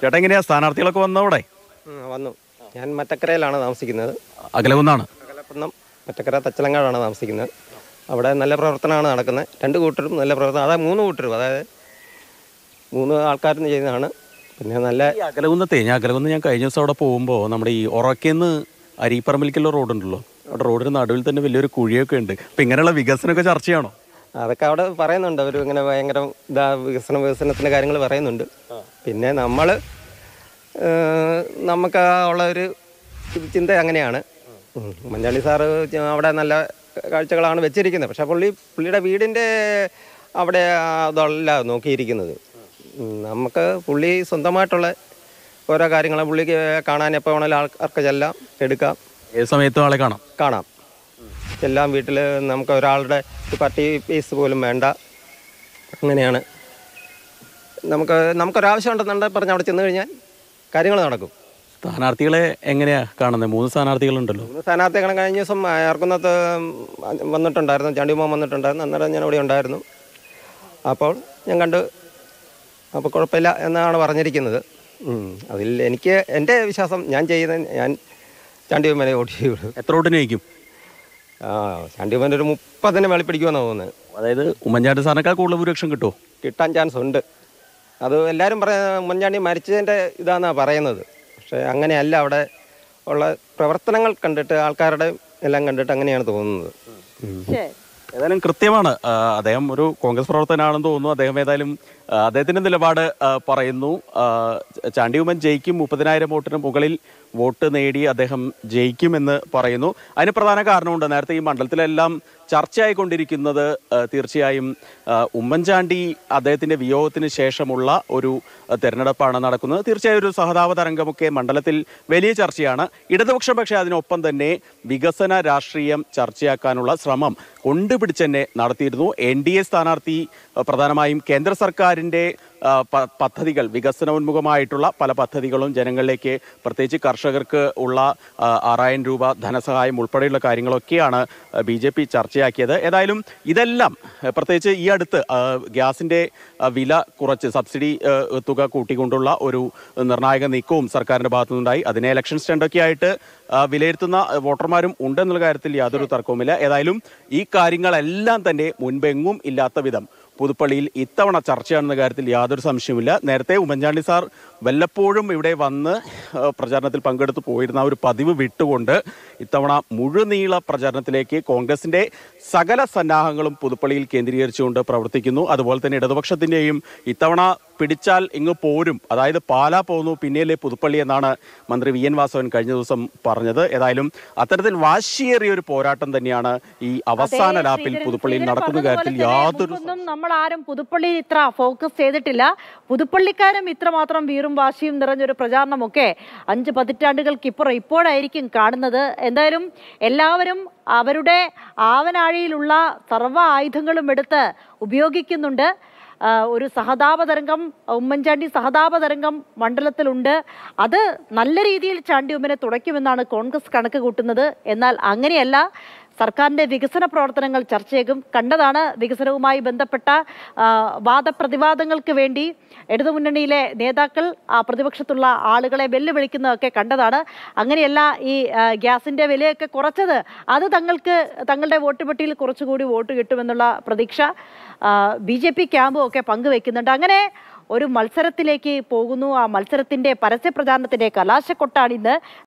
ചേട്ടാ എങ്ങനെയാ സ്ഥാനാർത്ഥികളൊക്കെ അവിടെ വന്നു ഞാൻ മറ്റക്കരയിലാണ് താമസിക്കുന്നത് അകലകുന്നാണ് അകലക്കുന്നം മറ്റക്കര തച്ചലങ്ങാടാണ് താമസിക്കുന്നത് അവിടെ നല്ല പ്രവർത്തനമാണ് നടക്കുന്നത് രണ്ട് കൂട്ടരും നല്ല പ്രവർത്തനം അതായത് മൂന്ന് കൂട്ടരും അതായത് മൂന്ന് ആൾക്കാരും ചെയ്യുന്നതാണ് പിന്നെ നല്ല അകലകുന്നത്തെ ഞാൻ അകലകുന്ന് ഞാൻ കഴിഞ്ഞ ദിവസം അവിടെ പോകുമ്പോൾ നമ്മുടെ ഈ ഉറക്കേന്ന് അരിപ്പറമ്പിലേക്കുള്ള റോഡുണ്ടല്ലോ അവിടെ റോഡിന് നടുവിൽ തന്നെ വലിയൊരു കുഴിയൊക്കെ ഉണ്ട് അപ്പം ഇങ്ങനെയുള്ള വികസനമൊക്കെ ചർച്ചയാണോ അതൊക്കെ അവിടെ പറയുന്നുണ്ട് അവർ ഇങ്ങനെ ഭയങ്കര ഇതാ വികസന വികസനത്തിൻ്റെ കാര്യങ്ങൾ പറയുന്നുണ്ട് പിന്നെ നമ്മൾ നമുക്ക് ഉള്ള ഒരു ചിന്ത അങ്ങനെയാണ് മഞ്ഞാളി സാറ് അവിടെ നല്ല കാഴ്ചകളാണ് വെച്ചിരിക്കുന്നത് പക്ഷേ പുള്ളി പുള്ളിയുടെ വീടിൻ്റെ അവിടെ അതല്ല നോക്കിയിരിക്കുന്നത് നമുക്ക് പുള്ളി സ്വന്തമായിട്ടുള്ള ഓരോ കാര്യങ്ങളും പുള്ളിക്ക് കാണാൻ എപ്പോൾ വേണമെങ്കിലും ആൾക്കാർക്ക് ചെല്ലാം എടുക്കാം ഏത് സമയത്തും ആളെ കാണാം കാണാം എല്ലാം വീട്ടിൽ നമുക്ക് ഒരാളുടെ പട്ടി പീസ് പോലും വേണ്ട അങ്ങനെയാണ് നമുക്ക് നമുക്കൊരാവശ്യം ഉണ്ടെന്നുണ്ടെങ്കിൽ പറഞ്ഞ അവിടെ ചെന്ന് കഴിഞ്ഞാൽ കാര്യങ്ങൾ നടക്കും സ്ഥാനാർത്ഥികളെ എങ്ങനെയാണ് കാണുന്നത് മൂന്ന് സ്ഥാനാർത്ഥികളുണ്ടല്ലോ മൂന്ന് സ്ഥാനാർത്ഥികളെ കഴിഞ്ഞ ദിവസം ഇറക്കുന്നത് വന്നിട്ടുണ്ടായിരുന്നു ചണ്ടിമോൻ വന്നിട്ടുണ്ടായിരുന്നു അന്നേരം ഞാൻ അവിടെ ഉണ്ടായിരുന്നു അപ്പോൾ ഞാൻ കണ്ട് അപ്പോൾ കുഴപ്പമില്ല എന്നാണ് പറഞ്ഞിരിക്കുന്നത് അതിൽ എനിക്ക് എൻ്റെ വിശ്വാസം ഞാൻ ചെയ്യുന്ന ഞാൻ ചണ്ടിമോനെ വോട്ട് ചെയ്യുള്ളൂ എത്ര വോട്ടിന് ജയിക്കും ആ ചണ്ടിമാൻ്റെ ഒരു മുപ്പതിനെ വെളിപ്പിടിക്കുമെന്നാണ് തോന്നുന്നത് അതായത് ഉമ്മൻചാണ്ടി സാറിനേക്കാൾ കൂടുതൽ ഭൂരിപക്ഷം കിട്ടുമോ കിട്ടാൻ ചാൻസ് ഉണ്ട് അത് എല്ലാവരും പറയുന്നത് ഉമ്മൻചാണ്ടി മരിച്ചതിൻ്റെ ഇതാണെന്നാണ് പറയുന്നത് പക്ഷേ അങ്ങനെയല്ല അവിടെ ഉള്ള പ്രവർത്തനങ്ങൾ കണ്ടിട്ട് ആൾക്കാരുടെ എല്ലാം കണ്ടിട്ട് അങ്ങനെയാണ് തോന്നുന്നത് ഏതായാലും കൃത്യമാണ് അദ്ദേഹം ഒരു കോൺഗ്രസ് പ്രവർത്തനാണെന്ന് തോന്നുന്നു അദ്ദേഹം ഏതായാലും അദ്ദേഹത്തിൻ്റെ നിലപാട് പറയുന്നു ചാണ്ടി ഉമ്മൻ ജയിക്കും മുപ്പതിനായിരം വോട്ടിന് മുകളിൽ വോട്ട് നേടി അദ്ദേഹം ജയിക്കുമെന്ന് പറയുന്നു അതിന് പ്രധാന കാരണമുണ്ട് നേരത്തെ ഈ മണ്ഡലത്തിലെല്ലാം ചർച്ചയായിക്കൊണ്ടിരിക്കുന്നത് തീർച്ചയായും ഉമ്മൻചാണ്ടി അദ്ദേഹത്തിൻ്റെ വിയോഗത്തിന് ശേഷമുള്ള ഒരു തെരഞ്ഞെടുപ്പാണ് നടക്കുന്നത് തീർച്ചയായും ഒരു സഹതാപ തരംഗമൊക്കെ മണ്ഡലത്തിൽ വലിയ ചർച്ചയാണ് ഇടതുപക്ഷം പക്ഷേ അതിനൊപ്പം തന്നെ വികസന രാഷ്ട്രീയം ചർച്ചയാക്കാനുള്ള ശ്രമം കൊണ്ടുപിടിച്ച് തന്നെ നടത്തിയിരുന്നു എൻ ഡി എ സ്ഥാനാർത്ഥി പ്രധാനമായും കേന്ദ്ര സർക്കാരിൻ്റെ പദ്ധതികൾ വികസനോന്മുഖമായിട്ടുള്ള പല പദ്ധതികളും ജനങ്ങളിലേക്ക് പ്രത്യേകിച്ച് കർഷകർക്ക് ഉള്ള ആറായിരം രൂപ ധനസഹായം ഉൾപ്പെടെയുള്ള കാര്യങ്ങളൊക്കെയാണ് ബി ജെ പി ചർച്ചയാക്കിയത് ഏതായാലും ഇതെല്ലാം പ്രത്യേകിച്ച് ഈ അടുത്ത് ഗ്യാസിൻ്റെ വില കുറച്ച് സബ്സിഡി തുക കൂട്ടിക്കൊണ്ടുള്ള ഒരു നിർണായക നീക്കവും സർക്കാരിൻ്റെ ഭാഗത്തുനിന്നുണ്ടായി അതിനെ ഇലക്ഷൻ സ്റ്റാൻഡൊക്കെ ആയിട്ട് വിലയിരുത്തുന്ന വോട്ടർമാരും ഉണ്ടെന്നുള്ള കാര്യത്തിൽ യാതൊരു തർക്കവുമില്ല ഏതായാലും ഈ കാര്യങ്ങളെല്ലാം തന്നെ മുൻപെങ്ങും ഇല്ലാത്ത വിധം പുതുപ്പള്ളിയിൽ ഇത്തവണ ചർച്ചയാണെന്ന കാര്യത്തിൽ യാതൊരു സംശയവുമില്ല നേരത്തെ ഉമ്മൻചാണ്ടി സാർ വല്ലപ്പോഴും ഇവിടെ വന്ന് പ്രചാരണത്തിൽ പങ്കെടുത്ത് പോയിരുന്ന ഒരു പതിവ് വിട്ടുകൊണ്ട് ഇത്തവണ മുഴുനീള പ്രചാരണത്തിലേക്ക് കോൺഗ്രസിൻ്റെ സകല സന്നാഹങ്ങളും പുതുപ്പള്ളിയിൽ കേന്ദ്രീകരിച്ചുകൊണ്ട് പ്രവർത്തിക്കുന്നു അതുപോലെ തന്നെ ഇടതുപക്ഷത്തിൻ്റെയും ഇത്തവണ പിടിച്ചാൽ ഇങ്ങ് പോരും അതായത് പാലാ പോകുന്നു പിന്നെയല്ലേ പുതുപ്പള്ളി എന്നാണ് മന്ത്രി വി എൻ വാസവൻ കഴിഞ്ഞ ദിവസം പറഞ്ഞത് ഏതായാലും അത്തരത്തിൽ വാശിയേറിയ ഒരു പോരാട്ടം തന്നെയാണ് ഈ അവസാന ലാപ്പിൽ പുതുപ്പള്ളിയിൽ നടക്കുന്ന കാര്യത്തിൽ യാതൊരു നമ്മൾ ആരും പുതുപ്പള്ളിയിൽ ഇത്ര ഫോക്കസ് ചെയ്തിട്ടില്ല പുതുപ്പള്ളിക്കാരും ഇത്രമാത്രം വീറും വാശിയും നിറഞ്ഞൊരു പ്രചാരണമൊക്കെ അഞ്ച് പതിറ്റാണ്ടുകൾക്കിപ്പുറം ഇപ്പോഴായിരിക്കും കാണുന്നത് എന്തായാലും എല്ലാവരും അവരുടെ ആവനാഴിയിലുള്ള സർവ്വ ആയുധങ്ങളും എടുത്ത് ഉപയോഗിക്കുന്നുണ്ട് ഒരു തരംഗം ഉമ്മൻചാണ്ടി തരംഗം മണ്ഡലത്തിലുണ്ട് അത് നല്ല രീതിയിൽ ചാണ്ടി ഉമ്മനെ തുടയ്ക്കുമെന്നാണ് കോൺഗ്രസ് കണക്ക് കൂട്ടുന്നത് എന്നാൽ അങ്ങനെയല്ല സർക്കാരിന്റെ വികസന പ്രവർത്തനങ്ങൾ ചർച്ച ചെയ്യും കണ്ടതാണ് വികസനവുമായി ബന്ധപ്പെട്ട വാദപ്രതിവാദങ്ങൾക്ക് വേണ്ടി ഇടതുമുന്നണിയിലെ നേതാക്കൾ പ്രതിപക്ഷത്തുള്ള ആളുകളെ വെല്ലുവിളിക്കുന്നതൊക്കെ കണ്ടതാണ് അങ്ങനെയല്ല ഈ ഗ്യാസിന്റെ വിലയൊക്കെ കുറച്ചത് അത് തങ്ങൾക്ക് തങ്ങളുടെ വോട്ട് പെട്ടിയിൽ കുറച്ചുകൂടി വോട്ട് കിട്ടുമെന്നുള്ള പ്രതീക്ഷ ബി ജെ പി ക്യാമ്പും ഒക്കെ പങ്കുവെക്കുന്നുണ്ട് അങ്ങനെ ഒരു മത്സരത്തിലേക്ക് പോകുന്നു ആ മത്സരത്തിന്റെ പരസ്യപ്രചാരണത്തിന്റെ കലാശക്കൊട്ടാണിന്ന്